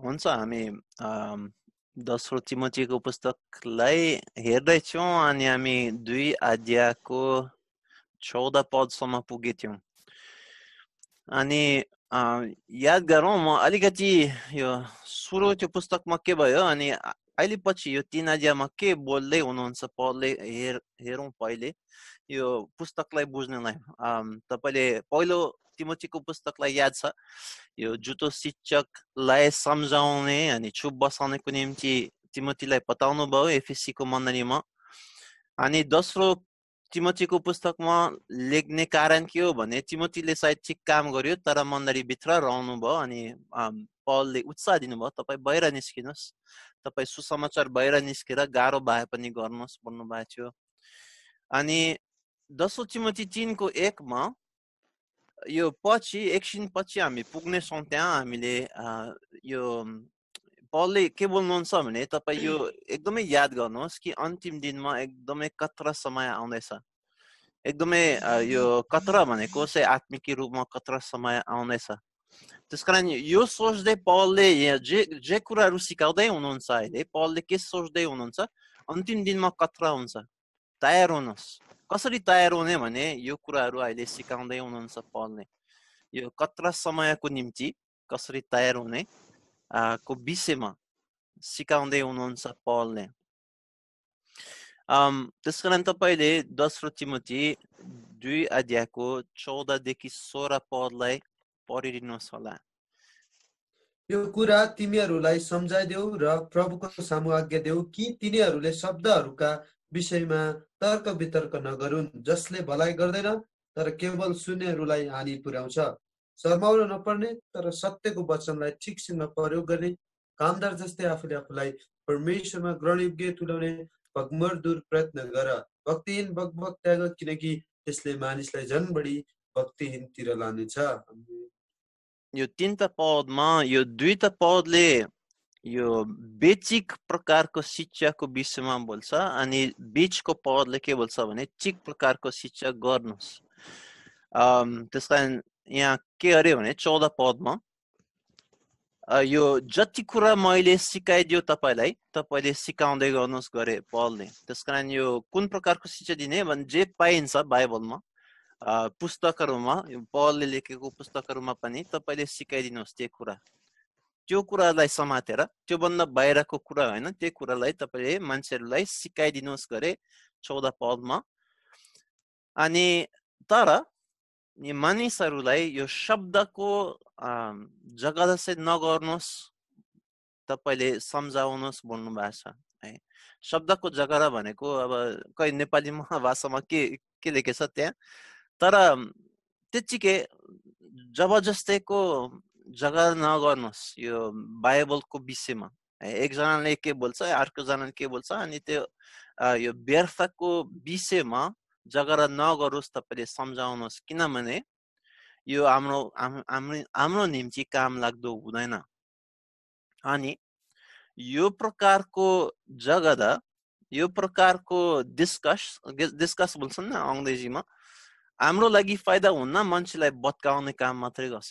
हुन्छ हामी दोस्रो चिमोचीको पुस्तकलाई हेर्दैछौँ अनि हामी दुई आज्ञाको चौध पदसम्म पुगेथ्यौँ अनि याद गरौँ म अलिकति यो सुरु त्यो पुस्तकमा के भयो अनि अहिले पछि यो तिनाजियामा के बोल्दै हुनुहुन्छ पहिले हेर हेरौँ पहिले यो पुस्तकलाई बुझ्नलाई तपाईँले पहिलो तिमोचीको पुस्तकलाई याद छ यो जुतो शिक्षकलाई सम्झाउने अनि छुप बसाउनेको निम्ति तिमोतीलाई बताउनु भयो एफएससीको मण्डलीमा अनि दोस्रो तिमोचीको पुस्तकमा लेख्ने कारण के हो भने तिमोतीले सायद ठिक काम गर्यो तर मण्डलीभित्र रहनु भयो अनि पलले उत्साह दिनुभयो तपाईँ बाहिर निस्किनुहोस् तपाईँ सुसमाचार बाहिर निस्केर गाह्रो भए पनि गर्नुहोस् भन्नुभएको थियो अनि दसौँ चिमती चिनको एकमा यो पछि एकछिन पछि हामी पुग्नेछौँ त्यहाँ हामीले यो पलले के बोल्नुहुन्छ भने तपाईँ यो एकदमै याद गर्नुहोस् कि अन्तिम दिनमा एकदमै कत्र समय आउँदैछ एकदमै यो कत्र भनेको चाहिँ आत्मिक रूपमा कत्र समय आउँदैछ त्यस कारण यो सोच्दै पलले जे जे कुराहरू सिकाउँदै हुनुहुन्छ अहिले पहलले के सोच्दै हुनुहुन्छ अन्तिम दिनमा कत्रा हुन्छ तयार हुनुहोस् कसरी तयार हुने भने यो कुराहरू अहिले सिकाउँदै हुनुहुन्छ पलले यो कत्रा समयको निम्ति कसरी तयार हुने को विषयमा सिकाउँदै हुनुहुन्छ पहलले त्यस कारण तपाईँले र तिमोती दुई अध्यायको चौधदेखि सोह्र पदलाई परिणो सला यो कुरा तिमीहरूलाई सम्झाइदेऊ र प्रभुको सामु आज्ञा देऊ कि तिनीहरूले शब्दहरूका विषयमा तर्क वितर्क नगरून् जसले भलाइ गर्दैन तर केवल सुन्नेहरूलाई हानि पुर्याउँछ शर्माउन नपर्ने तर सत्यको वचनलाई ठिकसँग प्रयोग गर्ने कामदार जस्तै आफूले आफूलाई परमेश्वरमा ग्रहणयोग्य तुल्याउने भगमर दूर प्रयत्न गर भक्तिहीन बगबग त्याग किनकि त्यसले मानिसलाई झन् बढी भक्तिहीनतिर लानेछ यो तिनवटा पदमा यो दुईटा पदले यो बेचिक प्रकारको शिक्षाको विषयमा बोल्छ अनि बिचको पदले के बोल्छ भने चिक प्रकारको शिक्षा गर्नुहोस् त्यस कारण यहाँ के अरे भने चौध पदमा यो जति कुरा मैले सिकाइदियो तपाईँलाई तपाईँले सिकाउँदै गर्नुहोस् गरे पलले त्यस कारण यो कुन प्रकारको शिक्षा दिने भने जे पाइन्छ बाइबलमा पुस्तकहरूमा पलले लेखेको पुस्तकहरूमा पनि तपाईँले सिकाइदिनुहोस् त्यो कुरा त्यो कुरालाई समातेर त्योभन्दा बाहिरको कुरा होइन त्यो कुरालाई तपाईँले मान्छेहरूलाई सिकाइदिनुहोस् गरे चौध पदमा अनि तर मानिसहरूलाई यो शब्दको जग्गा चाहिँ नगर्नुहोस् तपाईँले सम्झाउनुहोस् भन्नुभएको छ है शब्दको जग्गा भनेको अब खै नेपाली महाभाषामा के के लेखेछ त्यहाँ तर त्यत्तिकै जबरजस्तैको झगडा नगर्नुहोस् यो बाइबलको विषयमा एकजनाले के बोल्छ अर्कोजनाले के बोल्छ अनि त्यो यो व्यर्थको विषयमा झगडा नगरोस् तपाईँले सम्झाउनुहोस् किनभने यो हाम्रो हाम्रो निम्ति काम लाग्दो हुँदैन अनि यो प्रकारको झगडा यो प्रकारको डिस्कस डिस्कस बोल्छन् न अङ्ग्रेजीमा हाम्रो लागि फाइदा हुन्न मान्छेलाई भत्काउने काम मात्रै गर्छ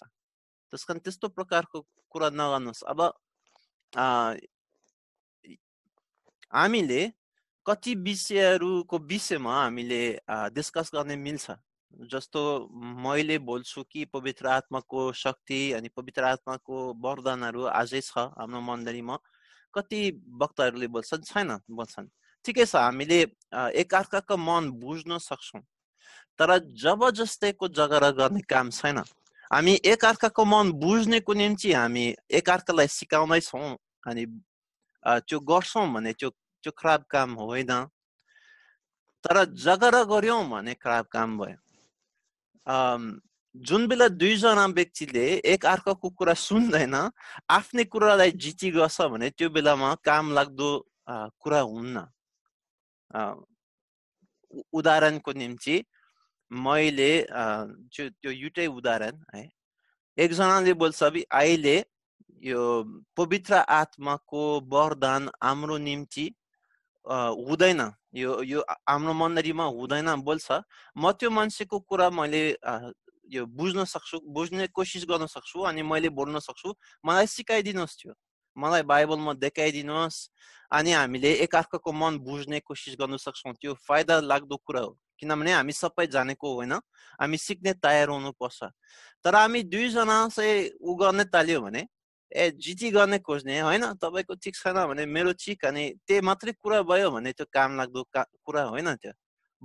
त्यस कारण त्यस्तो प्रकारको कुरा नगर्नुहोस् अब हामीले कति विषयहरूको विषयमा हामीले डिस्कस गर्ने मिल्छ जस्तो मैले बोल्छु कि पवित्र आत्माको शक्ति अनि पवित्र आत्माको वरदानहरू आजै छ हाम्रो मण्डलीमा कति वक्ताहरूले बोल्छन् छैन बोल्छन् ठिकै छ हामीले एकअर्काको मन बुझ्न सक्छौँ तर जब जस्तैको झगडा गर्ने काम छैन हामी एकअर्काको मन बुझ्नेको निम्ति हामी एकअर्कालाई सिकाउँदैछौँ अनि त्यो गर्छौँ भने त्यो त्यो खराब काम होइन तर झगडा गऱ्यौँ भने खराब काम भयो जुन बेला दुईजना व्यक्तिले एक अर्काको कुरा सुन्दैन आफ्नै कुरालाई जिति गर्छ भने त्यो बेलामा काम लाग्दो कुरा हुन्न उदाहरणको निम्ति मैले त्यो त्यो युटै उदाहरण है एकजनाले बोल्छ अब अहिले यो पवित्र आत्माको वरदान हाम्रो निम्ति हुँदैन यो यो हाम्रो मन्दिरमा हुँदैन बोल्छ म त्यो मान्छेको कुरा मैले यो बुझ्न सक्छु बुझ्ने कोसिस गर्न सक्छु अनि मैले बोल्न सक्छु मलाई सिकाइदिनुहोस् त्यो मलाई बाइबलमा देखाइदिनुहोस् अनि हामीले एकअर्काको मन बुझ्ने कोसिस गर्न सक्छौँ त्यो फाइदा लाग्दो कुरा हो किनभने हामी सबै जानेको होइन हामी सिक्ने तयार हुनुपर्छ तर हामी दुईजना चाहिँ ऊ गर्ने ताल्यो भने ए जिटी गर्ने खोज्ने होइन तपाईँको ठिक छैन भने मेरो ठिक अनि त्यही मात्रै कुरा भयो भने त्यो काम लाग्दो का कुरा होइन त्यो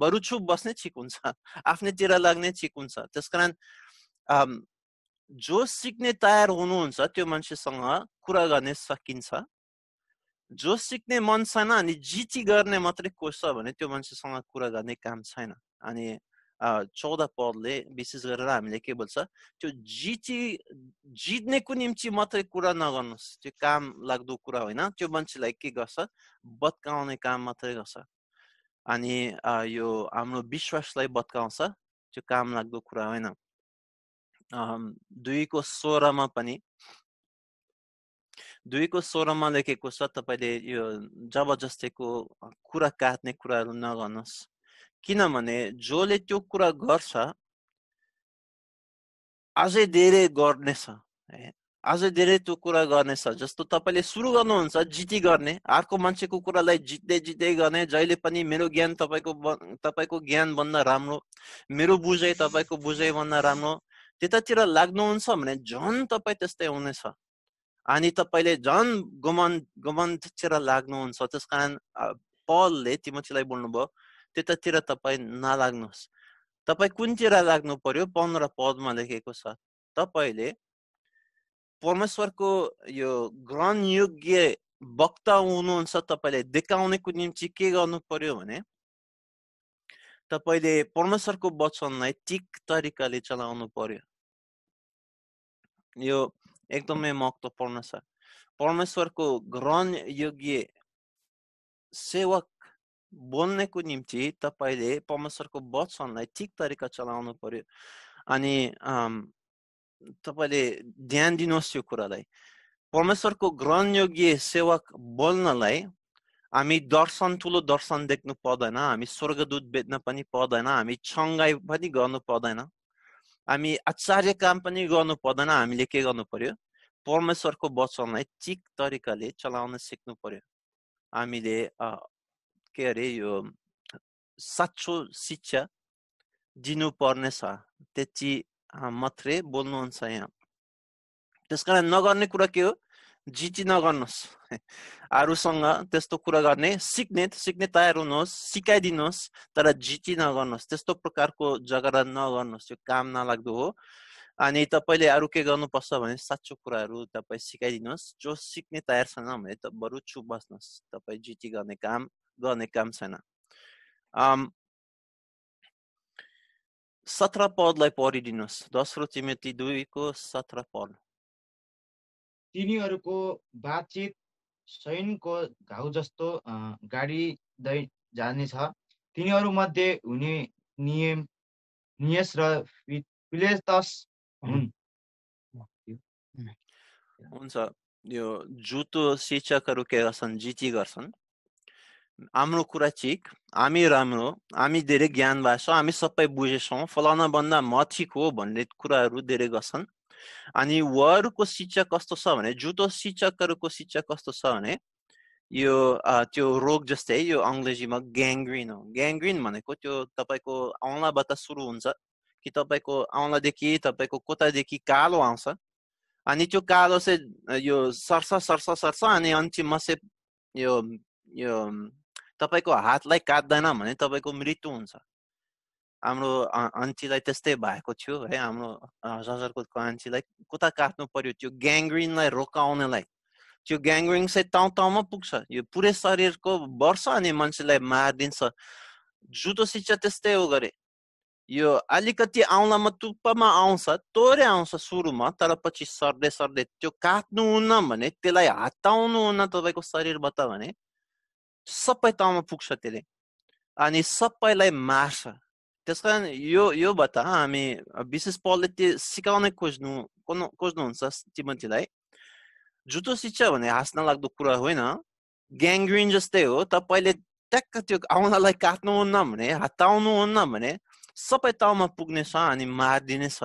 बरु छु बस्ने ठिक हुन्छ आफ्नैतिर लाग्ने ठिक हुन्छ त्यस कारण जो सिक्ने तयार हुनुहुन्छ त्यो मान्छेसँग कुरा गर्ने सकिन्छ जो सिक्ने मन छैन अनि जिटी गर्ने मात्रै कोस छ भने त्यो मान्छेसँग कुरा गर्ने काम छैन अनि चौध पदले विशेष गरेर हामीले के बोल्छ त्यो जिटी जित्नेको निम्ति मात्रै कुरा नगर्नुहोस् त्यो काम लाग्दो कुरा होइन त्यो मान्छेलाई के गर्छ बत्काउने काम मात्रै गर्छ अनि यो हाम्रो विश्वासलाई बत्काउँछ त्यो काम लाग्दो कुरा होइन दुईको सोह्रमा पनि दुईको सोह्रमा लेखेको छ तपाईँले यो जबरजस्तीको कुरा काट्ने कुराहरू नगर्नुहोस् किनभने जसले त्यो कुरा गर्छ अझै धेरै गर्नेछ है अझै धेरै त्यो कुरा गर्नेछ जस्तो तपाईँले सुरु गर्नुहुन्छ जिती गर्ने अर्को मान्छेको कुरालाई जित्दै जित्दै गर्ने जहिले पनि मेरो ज्ञान तपाईँको तपाईँको ज्ञानभन्दा राम्रो मेरो बुझाइ तपाईँको बुझाइभन्दा राम्रो त्यतातिर लाग्नुहुन्छ भने झन् तपाईँ त्यस्तै हुनेछ अनि तपाईँले झन् गमन गमनतिर लाग्नुहुन्छ त्यस कारण पलले तिमीलाई बोल्नुभयो त्यतातिर तपाईँ नलाग्नुहोस् तपाईँ कुनतिर लाग्नु पर्यो पन्ध्र पदमा लेखेको छ तपाईँले परमेश्वरको यो ग्रहणयोग्य वक्ता हुनुहुन्छ तपाईँले देखाउनेको निम्ति के गर्नु पर्यो भने तपाईँले परमेश्वरको वचनलाई ठिक तरिकाले चलाउनु पर्यो यो एकदमै महत्त्व छ परमेश्वरको ग्रहण योग्य सेवक बोल्नेको निम्ति तपाईँले परमेश्वरको वचनलाई ठिक तरिका चलाउनु पर्यो अनि तपाईँले ध्यान दिनुहोस् यो कुरालाई परमेश्वरको ग्रहण योग्य सेवक बोल्नलाई हामी दर्शन ठुलो दर्शन देख्नु पर्दैन हामी स्वर्गदूत बेच्न पनि पर्दैन हामी छङ्गाई पनि गर्नु पर्दैन हामी आचार्य काम पनि गर्नु पर्दैन हामीले के गर्नु पर्यो परमेश्वरको वचनलाई ठिक तरिकाले चलाउन सिक्नु पर्यो हामीले के अरे यो साँचो शिक्षा दिनुपर्नेछ त्यति मात्रै बोल्नुहुन्छ यहाँ त्यस कारण नगर्ने कुरा के हो जिटी नगर्नुहोस् अरूसँग त्यस्तो कुरा गर्ने सिक्ने सिक्ने तयार हुनुहोस् सिकाइदिनुहोस् तर जिटी नगर्नुहोस् त्यस्तो प्रकारको झगडा नगर्नुहोस् यो काम नलाग्दो हो अनि तपाईँले अरू के गर्नुपर्छ भने साँचो कुराहरू तपाईँ सिकाइदिनुहोस् जो सिक्ने तयार छैन भने त बरु छु बस्नुहोस् तपाईँ जिटी गर्ने काम गर्ने काम छैन सत्र पदलाई पढिदिनुहोस् दोस्रो चिमेती दुईको सत्र पद तिनीहरूको बातचित सैनको घाउ जस्तो गाडिँदै जानेछ तिनीहरूमध्ये हुने नियम नियस र फिलेतस हुन् हुन्छ यो जुतो शिक्षकहरू के गर्छन् जिटी गर्छन् हाम्रो कुरा चिक हामी राम्रो हामी धेरै ज्ञान भएको छ हामी सबै बुझेछौँ फलाना भन्दा म ठिक हो भन्ने कुराहरू धेरै गर्छन् अनि वरको शिक्षा कस्तो छ भने जुतो शिक्षकहरूको शिक्षा कस्तो छ भने यो त्यो रोग जस्तै यो अङ्ग्रेजीमा ग्याङ्ग्रिन हो ग्याङ्ग्रिन भनेको त्यो तपाईँको औँलाबाट सुरु हुन्छ कि तपाईँको औँलादेखि तपाईँको कोतादेखि कालो आउँछ अनि त्यो कालो चाहिँ यो सर्छ सर्छ सर्छ अनि अन्तिममा चाहिँ यो यो तपाईँको हातलाई काट्दैन भने तपाईँको मृत्यु हुन्छ हाम्रो अन्छीलाई त्यस्तै भएको थियो है हाम्रो ससरकोटको अन्छीलाई कता काट्नु पर्यो त्यो ग्याङ्ग्रिनलाई रोकाउनलाई त्यो ग्याङ्ग्रिन चाहिँ ताउ ताउमा पुग्छ यो पुरै शरीरको वर्ष अनि मान्छेलाई मारिदिन्छ जुतो शिक्षा त्यस्तै हो गरे यो अलिकति आउँलामा तुप्पामा आउँछ तोरै आउँछ सुरुमा तर पछि सर्दै सर्दै त्यो काट्नुहुन्न भने त्यसलाई हुन्न तपाईँको शरीरबाट भने सबै ताउमा पुग्छ त्यसले अनि सबैलाई मार्छ त्यस कारण यो यो भन्दा हामी विशेष पलले त्यो सिकाउनै खोज्नु खोज्नुहुन्छ श्रीमतीलाई जुतो शिक्षा भने हाँस्न लाग्दो कुरा होइन ग्याङ्ग्रिन जस्तै हो तपाईँले ट्याक्क त्यो आउनलाई काट्नुहुन्न भने हताउनुहुन्न भने सबै ताउमा पुग्नेछ अनि मारिदिनेछ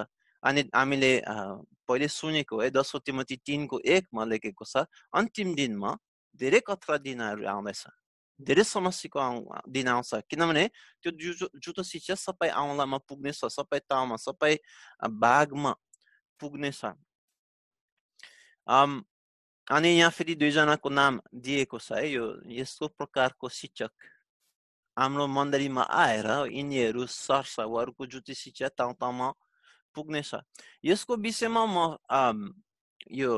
अनि हामीले पहिले सुनेको है दसौँ तिमती तिनको एकमा लेखेको छ अन्तिम दिनमा धेरै कथरा दिनहरू आउँदैछ धेरै समस्याको दिन आउँछ किनभने त्यो जु जुटो शिक्षा सबै आउँलामा पुग्नेछ सबै ताउमा सबै बाघमा पुग्नेछ अनि यहाँ फेरि दुईजनाको नाम दिएको छ है यो यस्तो प्रकारको शिक्षक हाम्रो मन्दिरमा आएर यिनीहरू सर्छ उहाँहरूको जुटी शिक्षा ताउ ताउमा पुग्नेछ यसको विषयमा म यो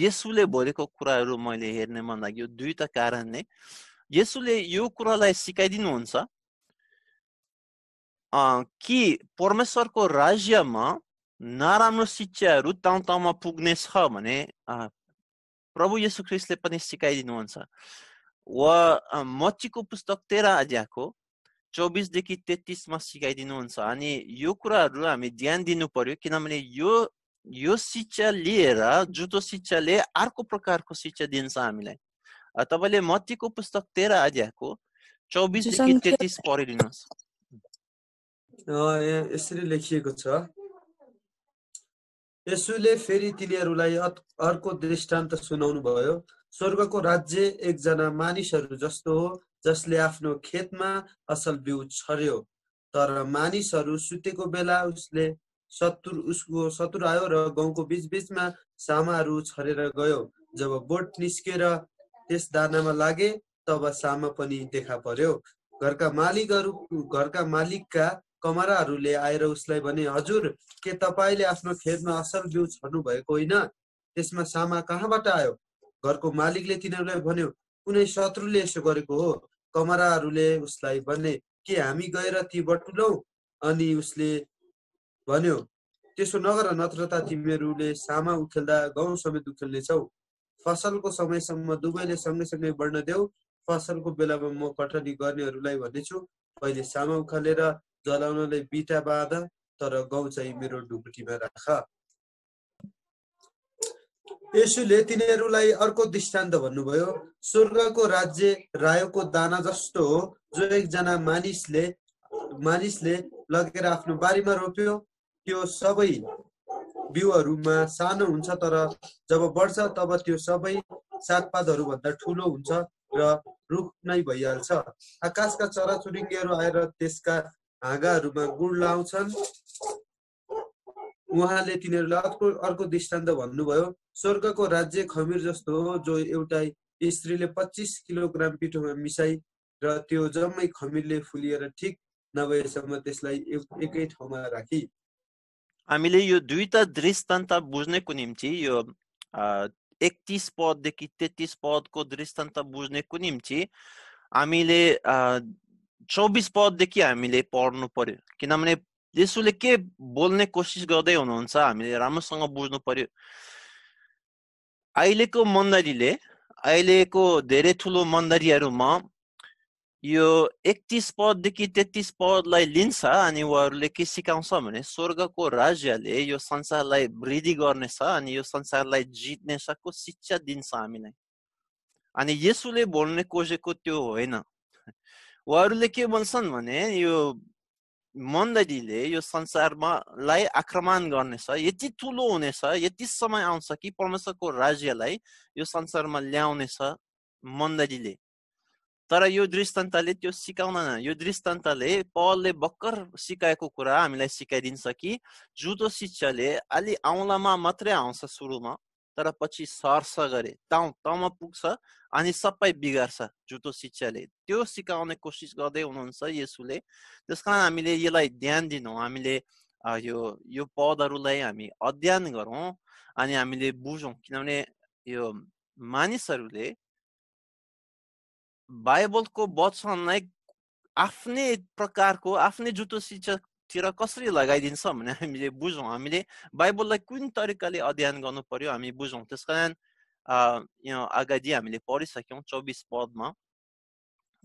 यसुले बोलेको कुराहरू मैले हेर्ने मन लाग्यो दुईवटा कारणले यसोले यो कुरालाई सिकाइदिनुहुन्छ कि परमेश्वरको राज्यमा नराम्रो शिक्षाहरू ताउँ ताउँमा छ भने प्रभु येसु ख्रिस्टले पनि सिकाइदिनुहुन्छ वा मच्चीको पुस्तक तेह्र आज्याको चौबिसदेखि तेत्तिसमा सिकाइदिनुहुन्छ अनि यो कुराहरू हामी ध्यान दिनु पर्यो किनभने यो यो शिक्षा लिएर जुटो शिक्षाले अर्को प्रकारको शिक्षा दिन्छ हामीलाई तपाईँले मतीको पुस्तक तेह्र अध्यायको चौबिसदेखि तेत्तिस पढिदिनुहोस् यसरी लेखिएको छ यसुले फेरि तिनीहरूलाई अर्को दृष्टान्त सुनाउनु भयो स्वर्गको राज्य एकजना मानिसहरू जस्तो हो जसले आफ्नो खेतमा असल बिउ छर्यो तर मानिसहरू सुतेको बेला उसले शत्रु उसको शत्रु आयो र गाउँको बिच बिचमा सामाहरू छरेर गयो जब बोट निस्केर त्यस दानामा लागे तब सामा पनि देखा पर्यो घरका मालिकहरू घरका मालिकका कमराहरूले आएर उसलाई भने हजुर के तपाईँले आफ्नो खेतमा असल बिउ छर्नु भएको होइन त्यसमा सामा कहाँबाट आयो घरको मालिकले तिनीहरूलाई भन्यो कुनै शत्रुले यसो गरेको हो कमराहरूले उसलाई भने के हामी गएर ती बटुलौ अनि उसले भन्यो त्यसो नगर नत्रता त तिमीहरूले सामा उखेल्दा गाउँ समेत उखेल्नेछौ फसलको समयसम्म दुवैले सँगैसँगै बढ्न देऊ फसलको बेलामा म कटनी गर्नेहरूलाई भन्नेछु मैले सामा उखालेर जलाउनलाई बिटा बाँध तर गाउँ चाहिँ मेरो ढुकुटीमा राख यसुले तिनीहरूलाई अर्को दृष्टान्त भन्नुभयो स्वर्गको राज्य रायोको दाना जस्तो हो जो एकजना मानिसले मानिसले लगेर आफ्नो बारीमा रोप्यो त्यो सबै बिउहरूमा सानो हुन्छ तर जब बढ्छ तब त्यो सबै सातपातहरूभन्दा भन्दा ठुलो हुन्छ र रुख नै भइहाल्छ आकाशका चराचुरुङ्गीहरू आएर त्यसका हाँगाहरूमा गुड लाउँछन् उहाँले तिनीहरूलाई अर्को अर्को दृष्टान्त भन्नुभयो स्वर्गको राज्य खमिर जस्तो हो जो एउटा स्त्रीले पच्चिस किलोग्राम पिठोमा मिसाई र त्यो जम्मै खमिरले फुलिएर ठिक नभएसम्म त्यसलाई एकै ठाउँमा राखी हामीले यो दुईटा दृष्टान्त बुझ्नेको निम्ति यो एकतिस पददेखि तेत्तिस पदको दृष्टान्त बुझ्नेको निम्ति हामीले चौबिस पददेखि हामीले पढ्नु पर्यो किनभने यसुले के बोल्ने कोसिस गर्दै हुनुहुन्छ हामीले राम्रोसँग बुझ्नु पर्यो अहिलेको मन्दरीले अहिलेको धेरै ठुलो मन्दरीहरूमा यो एकतिस पददेखि तेत्तिस पदलाई लिन्छ अनि उहाँहरूले के सिकाउँछ भने स्वर्गको राज्यले यो संसारलाई वृद्धि गर्नेछ अनि यो संसारलाई जित्नेछको शिक्षा दिन्छ हामीलाई अनि यसुले बोल्ने खोजेको त्यो होइन उहाँहरूले के भन्छन् भने यो मन्दिरले यो संसारमालाई आक्रमण गर्नेछ यति ठुलो हुनेछ यति समय आउँछ कि परमेश्वरको राज्यलाई यो संसारमा ल्याउनेछ मन्दिरले तर यो दृष्टान्तले त्यो सिकाउँदैन यो दृष्टान्तले पलले भर्खर सिकाएको कुरा हामीलाई सिकाइदिन्छ कि जुदो शिक्षाले अलि औँलामा मात्रै आउँछ सुरुमा तर पछि सर्छ गरे ताउँ तमा पुग्छ अनि सबै बिगार्छ जुतो शिक्षाले त्यो सिकाउने कोसिस गर्दै हुनुहुन्छ यसुले त्यस कारण हामीले यसलाई ध्यान दिनु हामीले यो यो पदहरूलाई हामी अध्ययन गरौँ अनि हामीले बुझौँ किनभने यो मानिसहरूले बाइबलको वचनलाई आफ्नै प्रकारको आफ्नै जुतो शिक्षातिर कसरी लगाइदिन्छ भने हामीले बुझौँ हामीले बाइबललाई कुन तरिकाले अध्ययन गर्नु पर्यो हामी बुझौँ त्यस कारण यो अगाडि हामीले पढिसक्यौँ चौबिस पदमा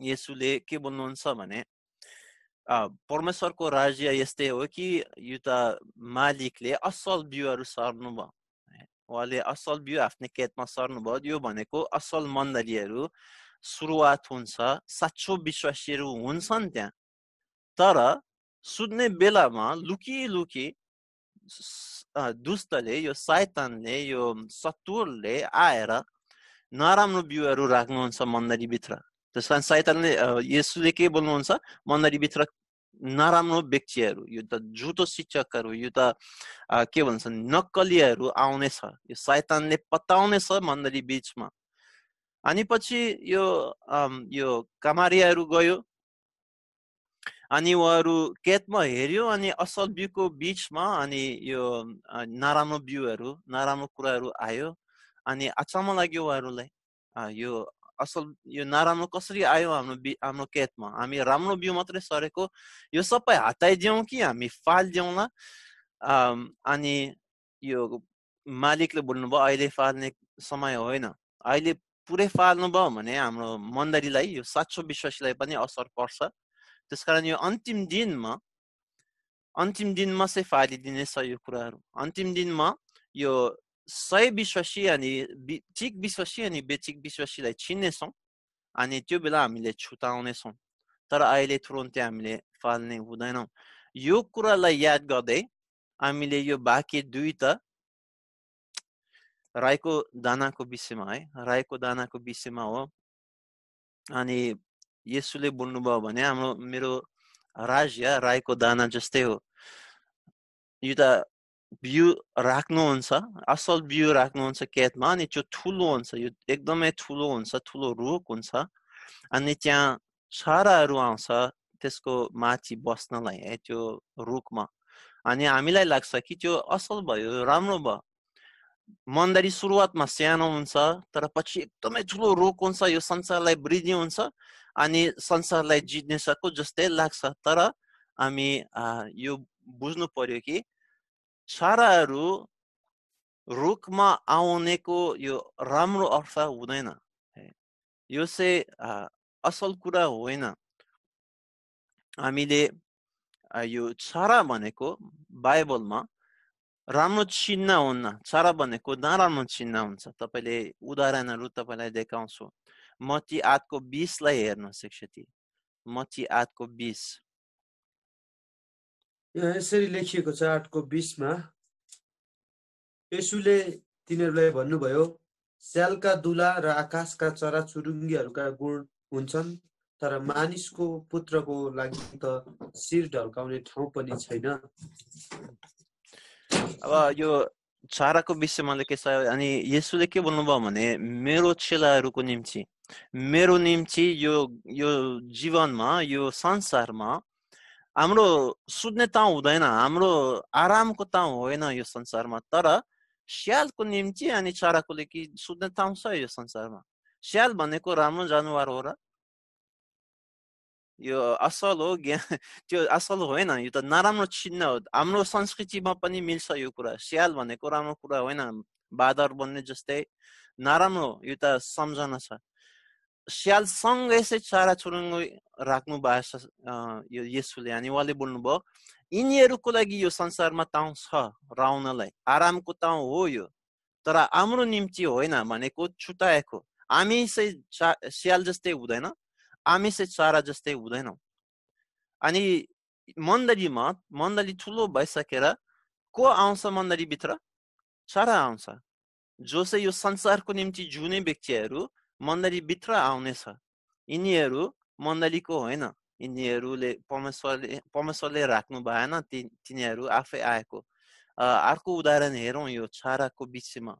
यसुले के भन्नुहुन्छ भने परमेश्वरको राज्य यस्तै हो कि यो त मालिकले असल बिउहरू सर्नुभयो उहाँले असल बिउ आफ्नै खेतमा सर्नुभयो यो भनेको असल मण्डलीहरू सुरुवात हुन्छ साँचो विश्वासीहरू हुन्छन् त्यहाँ तर सुत्ने बेलामा लुकी लुकी दुष्टले यो सायतनले यो सत्वरले आएर नराम्रो बिउहरू राख्नुहुन्छ मन्दरीभित्र त्यस कारण सायतनले यसुले के बोल्नुहुन्छ मन्दरीभित्र नराम्रो व्यक्तिहरू यो त झुटो शिक्षकहरू यो त के भन्छ नक्कलीहरू आउनेछ यो सायतनले पताउनेछ मन्दरी बिचमा अनि पछि यो यो कामारियाहरू गयो अनि उहाँहरू केतमा हेऱ्यो अनि असल बिउको बिचमा अनि यो नराम्रो बिउहरू नराम्रो कुराहरू आयो अनि अचम्म लाग्यो उहाँहरूलाई यो असल यो नराम्रो कसरी आयो हाम्रो बि हाम्रो केतमा हामी राम्रो बिउ मात्रै सरेको यो सबै हताइदिउँ कि हामी फालिदिउँला अनि यो मालिकले बोल्नुभयो अहिले फाल्ने समय होइन अहिले पुरै भयो भने हाम्रो मन्दरीलाई यो साँचो विश्वासीलाई पनि असर पर्छ त्यस कारण यो अन्तिम दिनमा अन्तिम दिनमा चाहिँ फालिदिनेछ यो कुराहरू अन्तिम दिनमा यो सय विश्वासी अनि चिक विश्वासी अनि बेचिक विश्वासीलाई छिन्नेछौँ अनि त्यो बेला हामीले छुटाउनेछौँ तर अहिले तुरन्तै हामीले फाल्ने हुँदैनौँ यो कुरालाई याद गर्दै हामीले यो बाँकी त राईको दानाको विषयमा है राईको दानाको विषयमा हो अनि यसुले बोल्नुभयो भने हाम्रो मेरो राज्य राईको दाना जस्तै हो यो त बिउ राख्नुहुन्छ असल बिउ राख्नुहुन्छ केतमा अनि त्यो ठुलो हुन्छ यो एकदमै ठुलो हुन्छ ठुलो रुख हुन्छ अनि त्यहाँ छराहरू आउँछ त्यसको माथि बस्नलाई है त्यो रुखमा अनि हामीलाई लाग्छ कि त्यो असल भयो राम्रो भयो मन्दारी सुरुवातमा सानो हुन्छ तर पछि एकदमै ठुलो रोग हुन्छ यो संसारलाई वृद्धि हुन्छ अनि संसारलाई जित्ने सकु जस्तै लाग्छ तर हामी यो बुझ्नु पर्यो कि छाराहरू रुखमा आउनेको यो राम्रो अर्थ हुँदैन यो चाहिँ असल कुरा होइन हामीले यो छारा भनेको बाइबलमा राम्रो चिन्न हुन्न चरा भनेको नराम्रो चिन्ह हुन्छ तपाईँले उदाहरणहरू तपाईँलाई देखाउँछु मती आतको बिसलाई हेर्नुहोस् शिक्षति मती आठको बिस यहाँ यसरी लेखिएको छ आठको बिसमा यसुले तिनीहरूलाई भन्नुभयो स्यालका दुला र आकाशका चराचुरुङ्गीहरूका गुण हुन्छन् तर मानिसको पुत्रको लागि त शिर ढल्काउने ठाउँ पनि छैन अब यो चाराको विषयमा छ अनि यसुले के भन्नुभयो भने मेरो चेलाहरूको निम्ति मेरो निम्ति यो यो जीवनमा यो संसारमा हाम्रो सुत्ने ताउ हुँदैन हाम्रो आरामको ताउ होइन यो संसारमा तर स्यालको निम्ति अनि चराकोले कि सुत्ने ताउ छ यो संसारमा स्याल भनेको राम्रो जनावर हो र यो असल हो ज्ञान त्यो असल होइन यो त नराम्रो चिन्ह हो हाम्रो संस्कृतिमा पनि मिल्छ यो कुरा स्याल भनेको राम्रो कुरा होइन बादर बन्ने जस्तै नराम्रो यो त सम्झना छ स्याल सँगै चाहिँ चारा चुरुङ्गो राख्नु भएछ यो यसुले अनि उहाँले बोल्नुभयो यिनीहरूको लागि यो संसारमा ताउँ छ राउनलाई आरामको ताउँ हो यो तर हाम्रो निम्ति होइन भनेको छुटाएको हामी चाहिँ स्याल जस्तै हुँदैन आमिसे चरा जस्तै हुँदैनौँ अनि मण्डलीमा मण्डली ठुलो भइसकेर को आउँछ मण्डलीभित्र चरा आउँछ जो चाहिँ यो संसारको निम्ति जुने व्यक्तिहरू मण्डलीभित्र आउनेछ यिनीहरू मण्डलीको होइन यिनीहरूले परमेश्वरले परमेश्वरले राख्नु भएन ती तिनीहरू आफै आएको अर्को उदाहरण हेरौँ यो छाराको विषयमा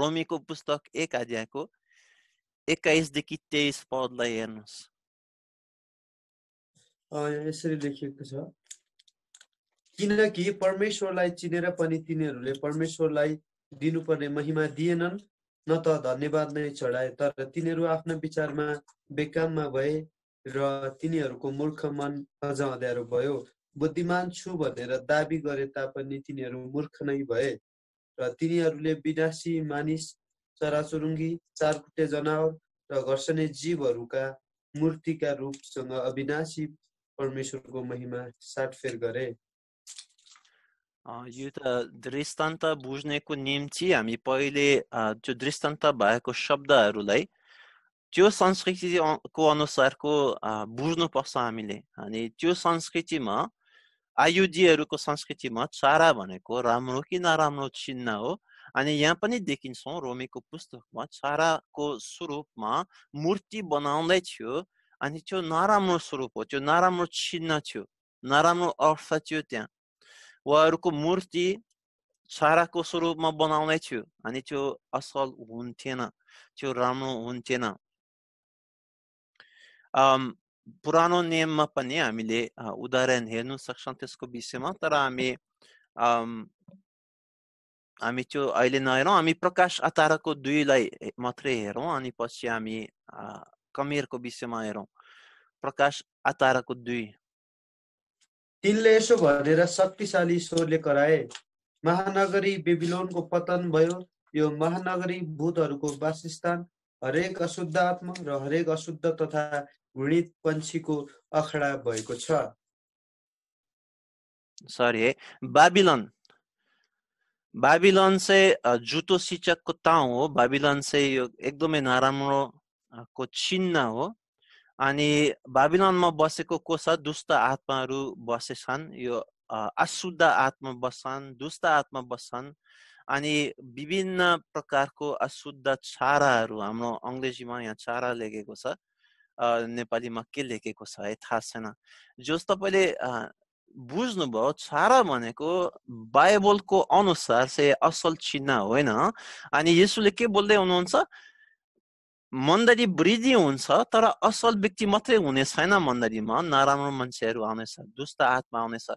रोमीको पुस्तक एक अध्यायको एक्काइसदेखि तेइस पदलाई हेर्नुहोस् यसरी लेखिएको छ किनकि परमेश्वरलाई चिनेर पनि तिनीहरूले परमेश्वरलाई दिनुपर्ने महिमा दिएनन् न त धन्यवाद नै चढाए तर तिनीहरू आफ्ना विचारमा बेकाममा भए र तिनीहरूको मूर्ख मन अझ अँध्यारो भयो बुद्धिमान छु भनेर दावी गरे तापनि तिनीहरू मूर्ख नै भए र तिनीहरूले विनाशी मानिस चराचुरुङ्गी चारखुट्टे जनावर र घर्षणे जीवहरूका मूर्तिका रूपसँग अविनाशी परमेश्वरको महिमा साटफेर गरे यो त दृष्टान्त बुझ्नेको निम्ति हामी पहिले त्यो दृष्टान्त भएको शब्दहरूलाई त्यो संस्कृतिको अनुसारको बुझ्नुपर्छ हामीले अनि त्यो संस्कृतिमा आयुजीहरूको संस्कृतिमा चारा भनेको राम्रो कि नराम्रो चिन्ह हो अनि यहाँ पनि देखिन्छौँ रोमीको पुस्तकमा छाराको स्वरूपमा मूर्ति बनाउँदै थियो अनि त्यो नराम्रो स्वरूप हो त्यो नराम्रो चिन्ह थियो नराम्रो अर्थ थियो त्यहाँ उहाँहरूको मूर्ति छाराको स्वरूपमा बनाउँदै थियो अनि त्यो असल हुन्थेन त्यो राम्रो हुन्थेन पुरानो नियममा पनि हामीले उदाहरण हेर्नु सक्छौँ त्यसको विषयमा तर हामी हामी त्यो अहिले नहेरौँ हामी प्रकाश आतारको दुईलाई मात्रै हेरौँ अनि पछि हामी कमेरको विषयमा हेरौँ प्रकाश आतारको दुई तिनले यसो भनेर शक्तिशाली स्वरले कराए महानगरी बेबिलोनको पतन भयो यो महानगरी भूतहरूको वासस्थान हरेक अशुद्ध आत्मा र हरेक अशुद्ध तथा घृणित पन्छीको अखडा भएको छ सरी है बाबिलन बाबिलन चाहिँ जुतो सिचकको ताउ हो बाबिलन चाहिँ यो एकदमै नराम्रो को चिन्ह हो अनि बाबिलनमा बसेको को छ दुष्ट आत्माहरू बसेछन् यो अशुद्ध आत्मा बस्छन् दुष्ट आत्मा बस्छन् अनि विभिन्न प्रकारको अशुद्ध छाराहरू हाम्रो अङ्ग्रेजीमा यहाँ छारा लेखेको छ नेपालीमा के लेखेको छ है थाहा छैन जो तपाईँले बुझ्नुभयो छारा भनेको बाइबलको अनुसार चाहिँ असल चिन्ह होइन अनि यसोले के बोल्दै हुनुहुन्छ मन्दरी वृद्धि हुन्छ तर असल व्यक्ति मात्रै हुने छैन मन्दरीमा नराम्रो मान्छेहरू आउनेछ दुष्ट आत्मा आउनेछ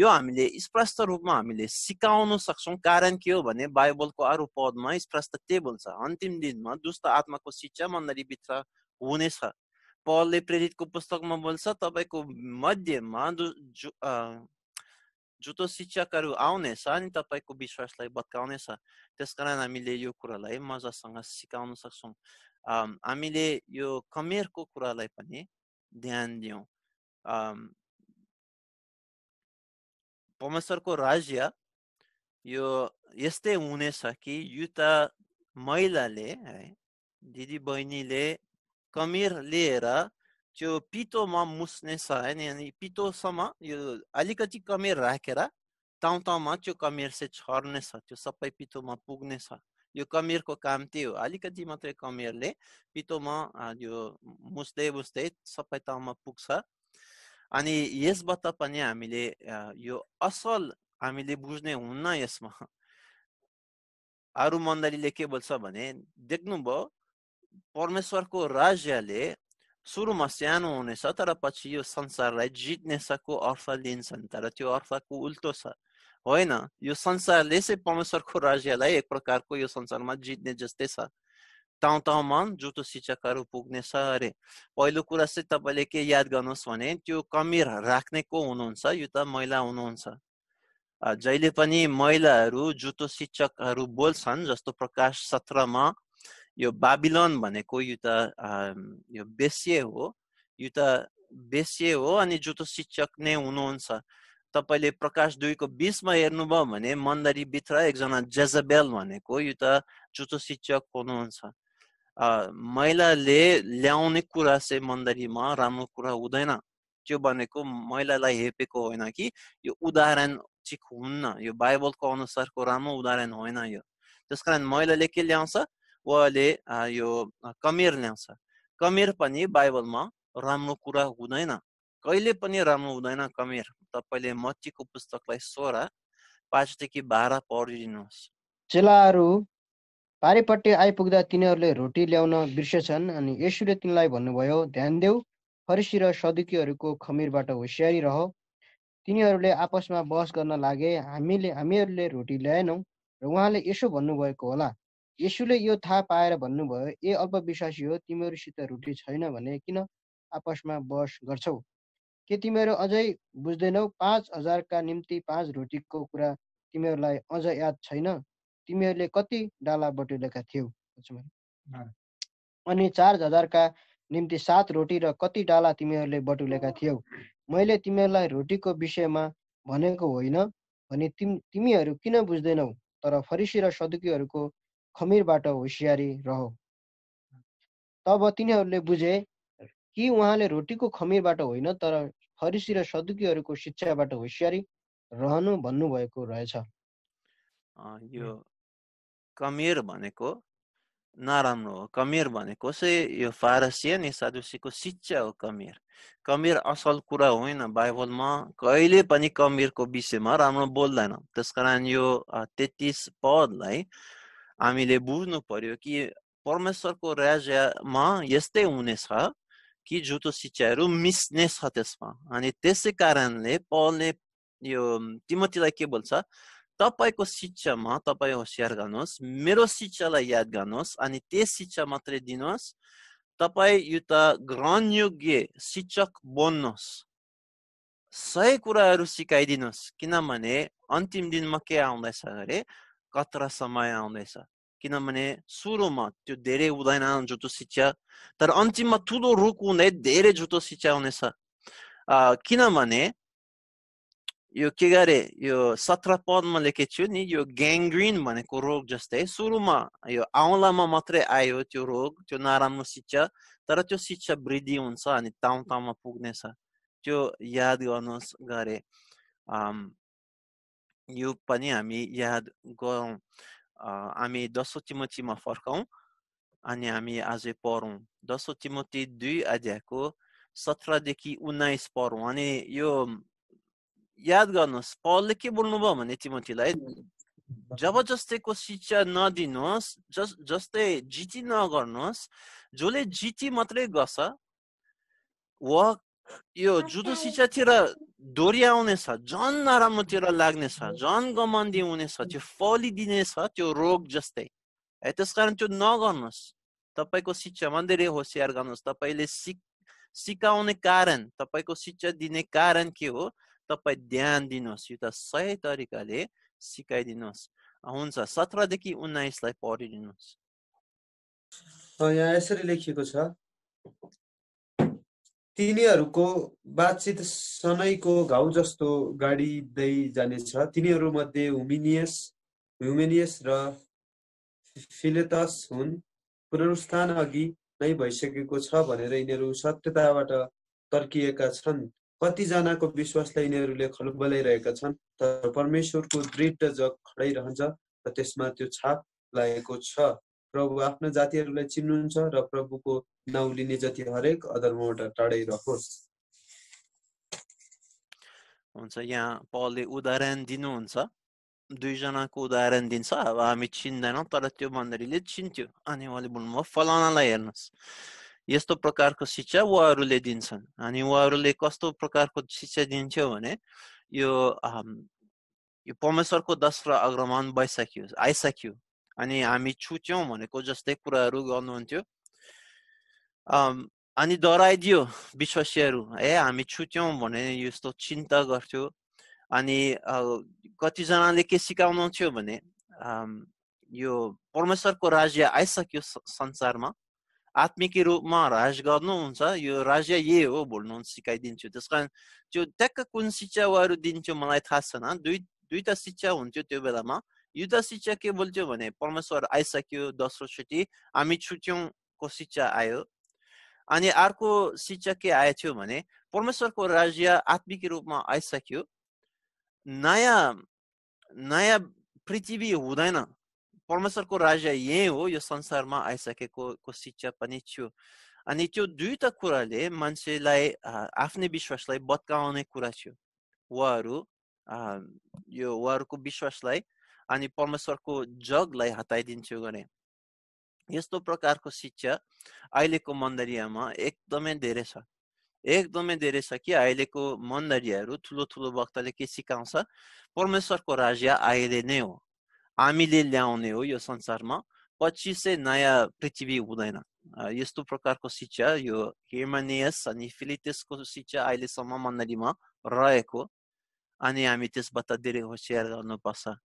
यो हामीले स्पष्ट रूपमा हामीले सिकाउन सक्छौँ कारण के हो भने बाइबलको अरू पदमा स्पष्ट त्यही बोल्छ अन्तिम दिनमा दुष्ट आत्माको शिक्षा मन्दरीभित्र हुनेछ पलले प्रेरितको पुस्तकमा बोल्छ तपाईँको मध्येमा जु जुतो शिक्षकहरू आउनेछ अनि तपाईँको विश्वासलाई बत्काउनेछ त्यस कारण हामीले यो कुरालाई मजासँग सिकाउन सक्छौँ हामीले यो कमेरको कुरालाई पनि ध्यान दियौँ परमेश्वरको राज्य यो यस्तै हुनेछ कि युता महिलाले है दिदी बहिनीले कमिर लिएर त्यो पितोमा मुस्ने छ होइन अनि पितोसम्म यो अलिकति कमिर राखेर ताउँ ताउँमा त्यो कमिर चाहिँ छर्नेछ त्यो सबै पितोमा पुग्ने छ यो कमिरको काम त्यही हो अलिकति मात्रै कमिरले पितोमा यो मुस्दै मुस्दै सबै ठाउँमा पुग्छ अनि यसबाट पनि हामीले यो असल हामीले बुझ्ने हुन्न यसमा अरू मण्डलीले के बोल्छ भने देख्नुभयो परमेश्वरको राज्यले सुरुमा सानो हुनेछ तर पछि यो संसारलाई सको अर्थ लिन्छन् तर त्यो अर्थको उल्टो छ होइन यो संसारले चाहिँ परमेश्वरको राज्यलाई एक प्रकारको यो संसारमा जित्ने जस्तै छ ताउँ ताउँमा मन जुतो पुग्ने पुग्नेछ अरे पहिलो कुरा चाहिँ तपाईँले के याद गर्नुहोस् भने त्यो कमिर राख्ने को हुनुहुन्छ यो त महिला हुनुहुन्छ जहिले पनि महिलाहरू जुतो शिक्षकहरू बोल्छन् जस्तो प्रकाश सत्रमा यो बाबिलोन भनेको यो त यो बेस्य हो यो त बेस्य हो अनि जो शिक्षक नै हुनुहुन्छ तपाईँले प्रकाश दुईको बिचमा हेर्नुभयो भने मन्दरीभित्र एकजना जेजबेल भनेको यो त जुतो शिक्षक हुनुहुन्छ महिलाले ल्याउने कुरा चाहिँ मन्दरीमा राम्रो कुरा हुँदैन त्यो भनेको महिलालाई हेपेको होइन कि यो उदाहरण ठिक हुन्न यो बाइबलको अनुसारको राम्रो उदाहरण होइन यो त्यस कारण महिलाले के ल्याउँछ उहाँले यो कमेर ल्याउँछ कमेर पनि बाइबलमा राम्रो कुरा हुँदैन कहिले पनि राम्रो हुँदैन कमेर तपाईँले मत्तीको पुस्तकलाई सोह्र पाँचदेखि बाह्र पढिदिनुहोस् चेलाहरू पारिपट्टि आइपुग्दा तिनीहरूले रोटी ल्याउन बिर्सेछन् अनि यसुले तिनलाई भन्नुभयो ध्यान देऊ फरिसी र सदुकीहरूको खमिरबाट होसियारी रह तिनीहरूले आपसमा बहस गर्न लागे हामीले हामीहरूले रोटी ल्याएनौँ र उहाँले यसो भन्नुभएको होला यसुले यो थाहा पाएर भन्नुभयो ए अल्पविश्वासी हो तिमीहरूसित रोटी छैन भने किन आपसमा बस गर्छौ के तिमीहरू अझै बुझ्दैनौ पाँच हजारका निम्ति पाँच रोटीको कुरा तिमीहरूलाई अझ याद छैन तिमीहरूले कति डाला बटुलेका थियौ अनि चार हजारका निम्ति सात रोटी र कति डाला तिमीहरूले बटुलेका थियौ मैले तिमीहरूलाई रोटीको विषयमा भनेको होइन भने तिमी तिमीहरू किन बुझ्दैनौ तर फरिसी र सदुकीहरूको खमिरबाट होसियारी रह तब तिनीहरूले बुझे कि उहाँले रोटीको खमिरबाट होइन तर फरिसी र सदुकीहरूको शिक्षाबाट होसियारी रहनु भन्नुभएको रहेछ यो कमेर भनेको नराम्रो हो कमेर भनेको चाहिँ यो फारसी अनि सादुसीको शिक्षा हो कमेर कमेर असल कुरा होइन बाइबलमा कहिले पनि कमेरको विषयमा राम्रो बोल्दैन त्यस कारण यो तेत्तिस पदलाई हामीले बुझ्नु पर्यो कि परमेश्वरको राज्यमा यस्तै हुनेछ कि जुतो शिक्षाहरू मिस्ने छ त्यसमा अनि त्यसै कारणले पलले यो तिमतीलाई के बोल्छ तपाईँको शिक्षामा तपाईँ होसियार गर्नुहोस् मेरो शिक्षालाई याद गर्नुहोस् अनि त्यस शिक्षा मात्रै दिनुहोस् तपाईँ यो त ग्रहणयोग्य शिक्षक बन्नुहोस् सही कुराहरू सिकाइदिनुहोस् किनभने अन्तिम दिनमा के आउँदैछ अरे कत्र समय आउँदैछ किनभने सुरुमा त्यो धेरै हुँदैन झुटो शिक्षा तर अन्तिममा ठुलो रुख हुँदै धेरै झुटो शिक्षा हुनेछ किनभने यो के गरे यो सत्र पदमा लेखेको छु नि यो ग्याङ्ग्रिन भनेको रोग जस्तै सुरुमा यो आउँलामा मात्रै आयो त्यो रोग त्यो नराम्रो शिक्षा तर त्यो शिक्षा वृद्धि हुन्छ अनि ताउँ ताउँमा पुग्नेछ त्यो याद गर्नुहोस् गरे यो पनि हामी याद गरौँ हामी दसौँ चिमोचीमा फर्कौँ अनि हामी आज पढौँ दसौँ चिमोती दुई अध्यायको सत्रदेखि उन्नाइस पढौँ अनि यो याद गर्नुहोस् पलले के बोल्नुभयो भने जब जबरजस्तीको शिक्षा नदिनुहोस् जस जस्तै जिती नगर्नुहोस् जसले जिती मात्रै गर्छ वा यो जुदो शिक्षातिर आउनेछ झन् नराम्रोतिर लाग्नेछ झन् गमन्दी हुनेछ त्यो फलिदिनेछ त्यो रोग जस्तै है त्यस कारण त्यो नगर्नुहोस् तपाईँको शिक्षामा धेरै होसियार गर्नुहोस् तपाईँले सिक सिकाउने कारण तपाईँको शिक्षा दिने कारण के हो तपाईँ ध्यान दिनुहोस् यो त सही तरिकाले सिकाइदिनुहोस् हुन्छ सत्रदेखि उन्नाइसलाई पढिदिनुहोस् यहाँ यसरी लेखिएको छ तिनीहरूको बातचित सनैको घाउ जस्तो गाडिँदै जानेछ तिनीहरूमध्ये हुमिनियस ह्युमेनियस र फिलेतस हुन् पुनरुत्थान अघि नै भइसकेको छ भनेर यिनीहरू सत्यताबाट तर्किएका छन् कतिजनाको विश्वासलाई यिनीहरूले खलबलाइरहेका छन् तर परमेश्वरको दृढ जग खडै रहन्छ र त्यसमा त्यो छाप लागेको छ प्रभु आफ्नो जातिहरूलाई चिन्नुहुन्छ र प्रभुको नाउँ लिने जति हरेक अधर्मबाट टाढै रहोस् हुन्छ यहाँ पलले उदाहरण दिनुहुन्छ दुईजनाको उदाहरण दिन्छ अब हामी चिन्दैनौँ तर त्यो मण्डलीले चिन्थ्यो अनि उहाँले भन्नुभयो फलानालाई हेर्नुहोस् यस्तो प्रकारको शिक्षा उहाँहरूले दिन्छन् अनि उहाँहरूले कस्तो प्रकारको शिक्षा दिन्थ्यो भने यो यो परमेश्वरको दस र अग्रमान भइसक्यो आइसक्यो अनि हामी छुट्यौँ भनेको जस्तै कुराहरू गर्नुहुन्थ्यो अनि डराइदियो विश्वासीहरू ए हामी छुट्यौँ भने यस्तो चिन्ता गर्थ्यो अनि कतिजनाले के सिकाउनु थियो भने यो परमेश्वरको राज्य आइसक्यो संसारमा आत्मिक रूपमा राज गर्नुहुन्छ यो राज्य यही हो भन्नु सिकाइदिन्छु त्यस कारण त्यो ट्याक्क कुन शिक्षाहरू दिन्थ्यो मलाई थाहा छैन दुई दुईवटा शिक्षा हुन्थ्यो त्यो बेलामा युद्ध शिक्षा के बोल्थ्यो भने परमेश्वर आइसक्यो चोटि हामी छुट्यौँको शिक्षा आयो अनि अर्को शिक्षा के आएको थियो भने परमेश्वरको राज्य आत्मिक रूपमा आइसक्यो नयाँ नयाँ पृथ्वी हुँदैन परमेश्वरको राज्य यही हो यो संसारमा आइसकेको को शिक्षा पनि थियो अनि त्यो दुईवटा कुराले मान्छेलाई आफ्नै विश्वासलाई बत्काउने कुरा थियो उहाँहरू यो उहाँहरूको विश्वासलाई अनि परमेश्वरको जगलाई हटाइदिन्छु भने यस्तो प्रकारको शिक्षा अहिलेको मन्दरियामा एकदमै धेरै छ एकदमै धेरै छ कि अहिलेको मन्दरियाहरू ठुलो ठुलो वक्तले के सिकाउँछ परमेश्वरको राज्य अहिले नै हो हामीले ल्याउने हो यो संसारमा पछि चाहिँ नयाँ पृथ्वी हुँदैन यस्तो प्रकारको शिक्षा यो हेमानियस अनि फिलिटेसको शिक्षा अहिलेसम्म मन्दरीमा रहेको अनि हामी त्यसबाट धेरै होसियार गर्नुपर्छ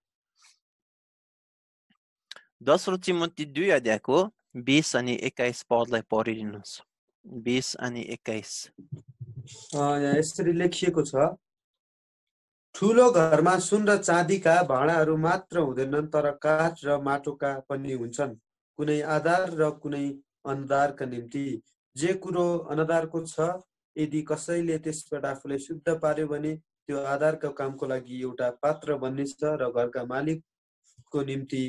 दोस्रो तिमोती दुई अध्यायको बिस अनि एक्काइस पदलाई पढिदिनुहोस् बिस अनि एक्काइस यसरी लेखिएको छ ठुलो घरमा सुन र चाँदीका भाँडाहरू मात्र हुँदैनन् तर काठ र माटोका पनि हुन्छन् कुनै आधार र कुनै अनुदारका निम्ति जे कुरो अनुदारको छ यदि कसैले त्यसबाट आफूलाई शुद्ध पार्यो भने त्यो आधारका कामको लागि एउटा पात्र बन्नेछ र घरका मालिकको निम्ति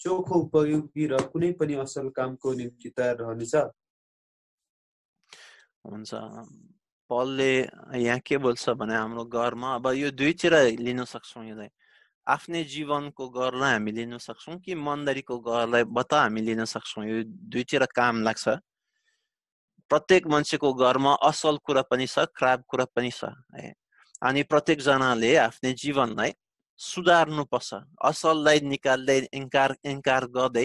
चोखो उपयोगी र कुनै पनि असल कामको निम्ति तयार रहनेछ हुन्छ पलले यहाँ के बोल्छ भने हाम्रो घरमा अब यो दुईतिर लिन सक्छौँ यसलाई आफ्नै जीवनको घरलाई हामी लिन सक्छौँ कि मन्दारीको घरलाई बता हामी लिन सक्छौँ यो दुईतिर काम लाग्छ प्रत्येक मान्छेको घरमा असल कुरा पनि छ खराब कुरा पनि छ है अनि प्रत्येकजनाले आफ्नै जीवनलाई सुधार्नुपर्छ असललाई निकाल्दै इन्कार इन्कार गर्दै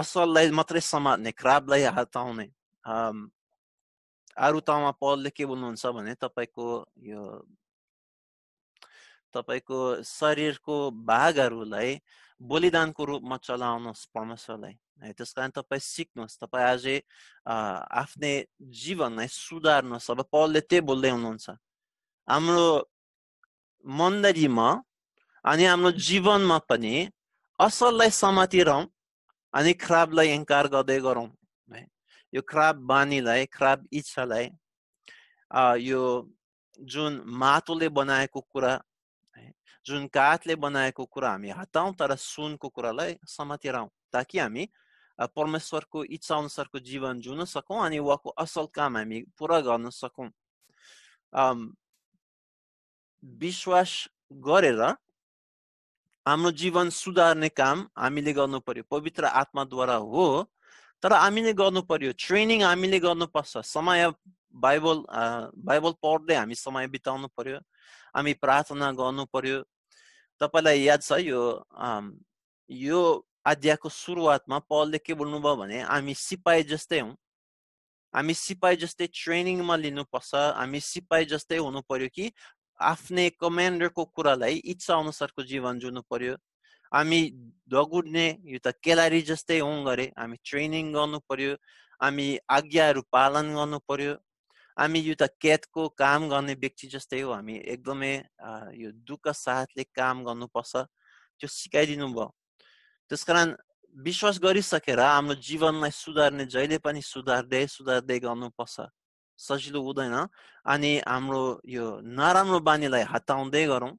असललाई मात्रै समात्ने खराबलाई हटाउने अरू ठाउँमा पलले के बोल्नुहुन्छ भने तपाईँको यो तपाईँको शरीरको भागहरूलाई बलिदानको रूपमा चलाउनुहोस् परमेश्वरलाई है त्यस कारण तपाईँ सिक्नुहोस् तपाईँ आज आफ्नै जीवनलाई सुधार्नुहोस् अब पलले त्यही बोल्दै हुनुहुन्छ हाम्रो मन्दरीमा अनि हाम्रो जीवनमा पनि असललाई समातिरहँ अनि खराबलाई इन्कार गर्दै गरौँ है यो खराब बानीलाई खराब इच्छालाई यो जुन माटोले बनाएको कुरा है जुन काठले बनाएको कुरा हामी हटाउँ तर सुनको कुरालाई समातिरहँ ताकि हामी परमेश्वरको इच्छा अनुसारको जीवन जुन सकौँ अनि उहाँको असल काम हामी पुरा गर्न सकौँ विश्वास गरेर हाम्रो जीवन सुधार्ने काम हामीले गर्नु पर्यो पवित्र आत्माद्वारा हो तर हामीले गर्नु पर्यो ट्रेनिङ हामीले गर्नुपर्छ समय बाइबल बाइबल पढ्दै हामी समय बिताउनु पर्यो हामी प्रार्थना गर्नु पर्यो तपाईँलाई याद छ यो यो आध्याको सुरुवातमा पलले के बोल्नुभयो भने हामी सिपाही जस्तै हौँ हामी सिपाही जस्तै ट्रेनिङमा लिनुपर्छ हामी सिपाही जस्तै हुनु पर्यो कि आफ्नै कमान्डरको कुरालाई इच्छा अनुसारको जीवन जिउनु पर्यो हामी दगुड्ने यो त केलारी जस्तै हौँ गरे हामी ट्रेनिङ गर्नु पर्यो हामी आज्ञाहरू पालन गर्नु पर्यो हामी यो त कैदको काम गर्ने व्यक्ति जस्तै हो हामी एकदमै यो दुःख साथले काम गर्नुपर्छ त्यो सिकाइदिनु भयो त्यस कारण विश्वास गरिसकेर हाम्रो जीवनलाई सुधार्ने जहिले पनि सुधार्दै सुधार्दै गर्नुपर्छ सजिलो हुँदैन अनि हाम्रो यो नराम्रो बानीलाई हटाउँदै गरौँ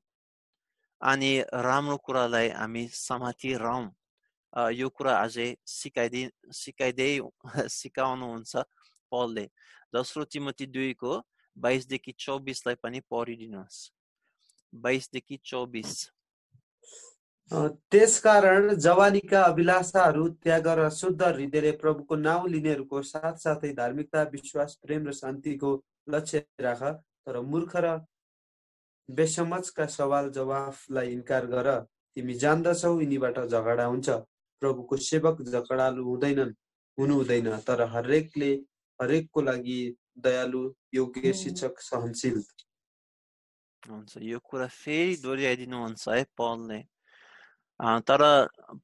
अनि राम्रो कुरालाई हामी समातिरहँ यो कुरा अझै सिकाइदि सिकाइदिए सिकाउनुहुन्छ पलले दोस्रो तिमती दुईको बाइसदेखि चौबिसलाई पनि पढिदिनुहोस् बाइसदेखि चौबिस त्यसकारण जवानीका अभिलाषाहरू त्याग र शुद्ध हृदयले प्रभुको नाउँ लिनेहरूको साथसाथै धार्मिकता विश्वास प्रेम र शान्तिको लक्ष्य राख तर मूर्ख र बेसमजका सवाल जवाफलाई इन्कार गर तिमी जान्दछौ यिनीबाट झगडा हुन्छ प्रभुको सेवक झगडालु हुँदैनन् हुनु हुँदैन तर हरेकले हरेकको लागि दयालु योग्य शिक्षक सहनशील हुन्छ यो कुरा फेरि दोहोऱ्याइदिनुहुन्छ है पलले तर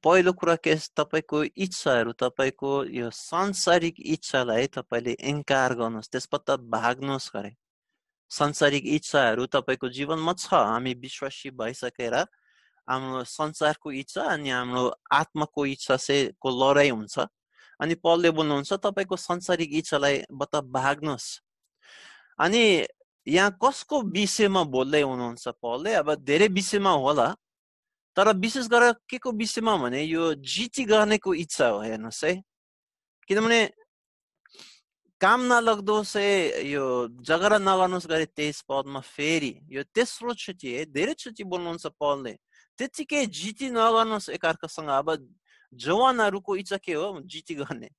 पहिलो कुरा के तपाईँको इच्छाहरू तपाईँको यो सांसारिक इच्छालाई तपाईँले इन्कार गर्नुहोस् त्यसबाट भाग्नुहोस् गरे सांसारिक इच्छाहरू तपाईँको जीवनमा छ हामी विश्वासी भइसकेर हाम्रो संसारको इच्छा अनि हाम्रो आत्माको इच्छा चाहिँ को लडाइँ हुन्छ अनि पलले बोल्नुहुन्छ तपाईँको सांसारिक इच्छालाई बत भाग्नुहोस् अनि यहाँ कसको विषयमा बोल्दै हुनुहुन्छ पलले अब धेरै विषयमा होला तर विशेष गरेर के को विषयमा भने यो जिती गर्नेको इच्छा हो हेर्नुहोस् है किनभने काम नलग्दो से यो झगडा नगर्नुहोस् गरे तेइस पदमा फेरि यो तेस्रो छुट्टी है धेरै छुट्टी बोल्नुहुन्छ पदले त्यतिकै जिती नगर्नुहोस् एकअर्कासँग अब जवानहरूको इच्छा के हो जिटी गर्ने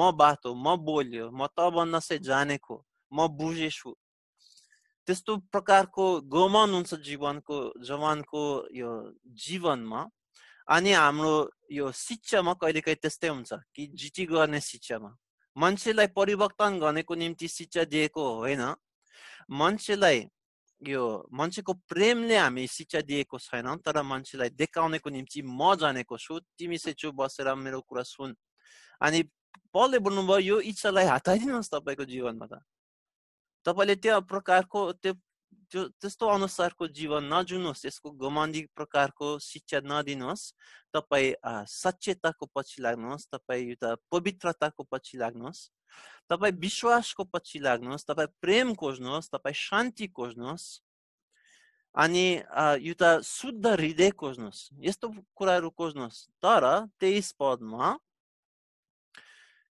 म बात हो म बोल्यो म त चाहिँ जानेको म बुझेछु त्यस्तो प्रकारको गोमन हुन्छ जीवनको जवानको यो जीवनमा अनि हाम्रो यो शिक्षामा कहिलेकाहीँ त्यस्तै हुन्छ कि जिटी गर्ने शिक्षामा मान्छेलाई परिवर्तन गर्नेको निम्ति शिक्षा दिएको होइन मान्छेलाई यो मान्छेको प्रेमले हामी शिक्षा दिएको छैनौँ तर मान्छेलाई देखाउनेको निम्ति म जानेको छु तिमी सेचु बसेर मेरो कुरा सुन अनि पलले बोल्नुभयो यो इच्छालाई हटाइदिनुहोस् तपाईँको जीवनमा त तपाईँले त्यो प्रकारको त्यो त्यो त्यस्तो अनुसारको जीवन नजुनुहोस् यसको घमण्डी प्रकारको शिक्षा नदिनुहोस् तपाईँ सचेतताको पछि लाग्नुहोस् तपाईँ युता पवित्रताको पछि लाग्नुहोस् तपाईँ विश्वासको पछि लाग्नुहोस् तपाईँ प्रेम खोज्नुहोस् तपाईँ शान्ति खोज्नुहोस् अनि युता शुद्ध हृदय खोज्नुहोस् यस्तो कुराहरू खोज्नुहोस् तर तेइस पदमा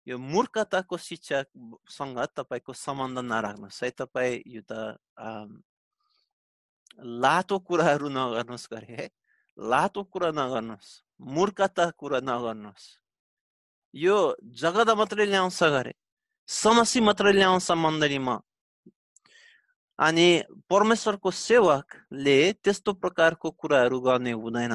यो मूर्खताको शिक्षासँग तपाईँको सम्बन्ध नराख्नुहोस् है तपाईँ यो त लातो कुराहरू नगर्नुहोस् गरे है लातो कुरा नगर्नुहोस् मूर्खता कुरा नगर्नुहोस् यो जगत मात्रै ल्याउँछ गरे समस्या मात्रै ल्याउँछ मण्डलीमा अनि परमेश्वरको सेवकले त्यस्तो प्रकारको कुराहरू गर्ने हुँदैन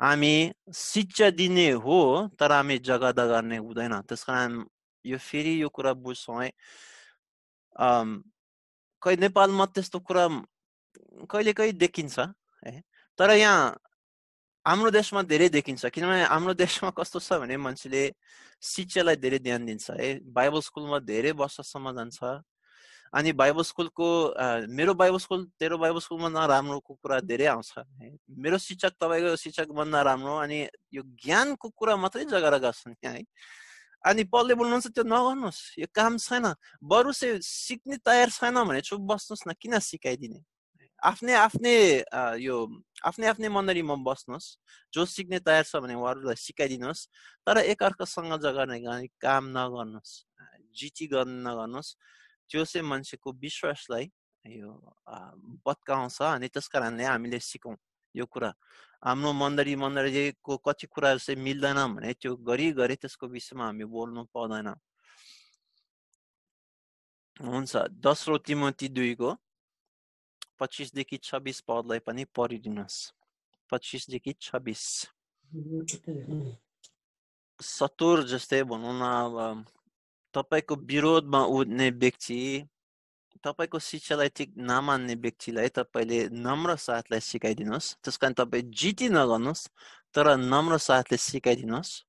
हामी शिक्षा दिने हो तर हामी जगदा गर्ने हुँदैन त्यस कारण यो फेरि यो कुरा बुझ्छौँ है कहिले नेपालमा त्यस्तो कुरा कहिले कहीँ देखिन्छ है तर यहाँ हाम्रो देशमा धेरै देखिन्छ किनभने हाम्रो देशमा कस्तो छ भने मान्छेले शिक्षालाई धेरै ध्यान दिन्छ है बाइबल स्कुलमा धेरै वर्षसम्म जान्छ अनि बाइबल स्कुलको मेरो बाइबल स्कुल तेरो बाइबल स्कुलमा नराम्रोको कुरा धेरै आउँछ मेरो शिक्षक तपाईँको शिक्षकमा नराम्रो अनि यो ज्ञानको कुरा मात्रै जगेर गर्छन् है अनि पलले बोल्नुहुन्छ त्यो नगर्नुहोस् यो काम छैन बरु चाहिँ सिक्ने तयार छैन भने चुप बस्नुहोस् न किन सिकाइदिने आफ्नै आफ्नै यो आफ्नै आफ्नै मन्दरीमा बस्नुहोस् जो सिक्ने तयार छ भने उहाँहरूलाई सिकाइदिनुहोस् तर एकअर्कासँग जगर्ने काम नगर्नुहोस् जिटी गर्न नगर्नुहोस् त्यो चाहिँ मान्छेको विश्वासलाई यो बत्काउँछ अनि त्यस कारणले हामीले सिकौँ यो कुरा हाम्रो मन्दरी मन्दरीको कति कुराहरू चाहिँ मिल्दैन भने त्यो गरी गरी त्यसको विषयमा हामी बोल्नु पाउँदैन हुन्छ दोस्रो तिमोती दुईको पच्चिसदेखि छब्बिस पदलाई पनि पढिदिनुहोस् पच्चिसदेखि छब्बिस सत्तुर जस्तै भनौँ न अब तपाईँको विरोधमा उठ्ने व्यक्ति तपाईँको शिक्षालाई ठिक नमान्ने व्यक्तिलाई तपाईँले नम्र साथलाई सिकाइदिनुहोस् त्यस कारण तपाईँ जिती नगर्नुहोस् तर नम्र साथले सिकाइदिनुहोस्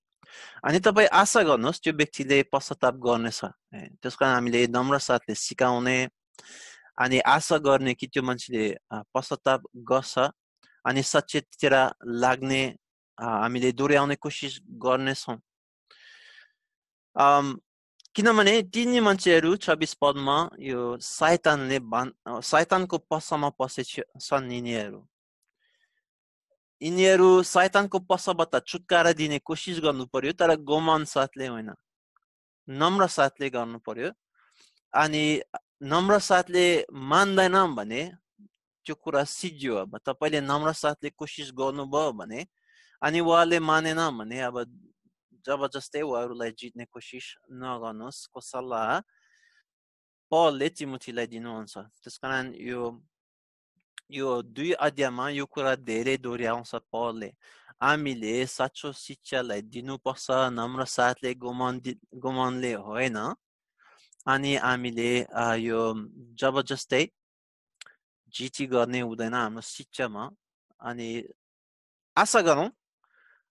अनि तपाईँ आशा गर्नुहोस् त्यो व्यक्तिले पश्चाताप गर्नेछ त्यस कारण हामीले नम्र साथले सिकाउने अनि आशा गर्ने कि त्यो मान्छेले पश्चाताप गर्छ अनि सचेततिर लाग्ने हामीले दोहोऱ्याउने कोसिस गर्नेछौँ किनभने तिनी मान्छेहरू छब्बिस पदमा यो सायतानले बान् सायतानको पसमा पसे छन् यिनीहरू यिनीहरू सायतानको पसबाट छुटकारा दिने कोसिस गर्नु पर्यो तर गोमान साथले होइन नम्र साथले गर्नु पर्यो अनि नम्र साथले मान्दैन भने त्यो कुरा सिज्यो अब तपाईँले नम्र साथले कोसिस गर्नुभयो भने अनि उहाँले मानेन भने अब जबरजस्तै वा जित्ने कोसिस नगर्नुहोस् को सल्लाह पलले तिमुथीलाई दिनुहुन्छ त्यस कारण यो यो दुई अध्यायमा यो कुरा धेरै दोहोऱ्याउँछ पलले हामीले साँचो शिक्षालाई दिनुपर्छ नम्र साथले गुमन गुमनले होइन अनि हामीले यो जबरजस्तै जिटी गर्ने हुँदैन हाम्रो शिक्षामा अनि आशा गरौँ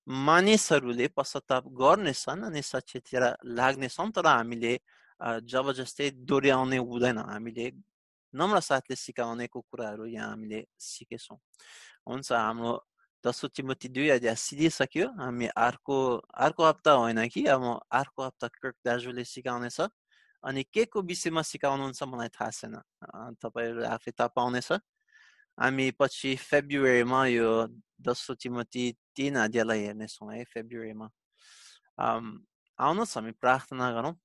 मानिसहरूले पश्चाताप गर्नेछन् अनि सचेततिर लाग्नेछौँ तर हामीले जब जस्तै दोहोऱ्याउने हुँदैन हामीले नम्र साथले सिकाउनेको कुराहरू यहाँ हामीले सिकेछौँ हुन्छ हाम्रो दसौँ चिमती दुई अध्याय सिधिसक्यो हामी अर्को अर्को हप्ता होइन कि अब अर्को हप्ता कृक दाजुले सिकाउनेछ अनि के को विषयमा सिकाउनुहुन्छ मलाई थाहा छैन तपाईँहरू आफै थाहा पाउनेछ हामी पछि फेब्रुअरीमा यो दसौँ चिमती त्यही नादियालाई हेर्नेछौँ है फेब्रुअरीमा आउनुहोस् हामी प्रार्थना गरौँ